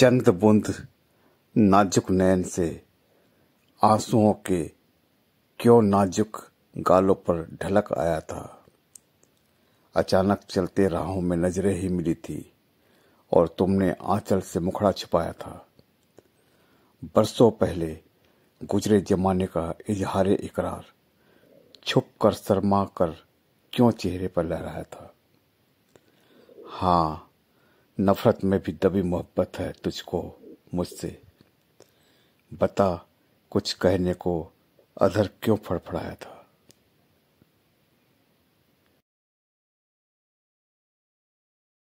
चंद बुंद नाजुक नैन से आंसुओं के क्यों नाजुक गालों पर ढलक आया था अचानक चलते राहों में नजरें ही मिली थी और तुमने आंचल से मुखड़ा छिपाया था बरसों पहले गुजरे जमाने का इजहार इकरार छुप कर शर्मा कर क्यों चेहरे पर लहराया था हाँ नफरत में भी दबी मोहब्बत है तुझको मुझसे बता कुछ कहने को अधर क्यों फड़फड़ाया था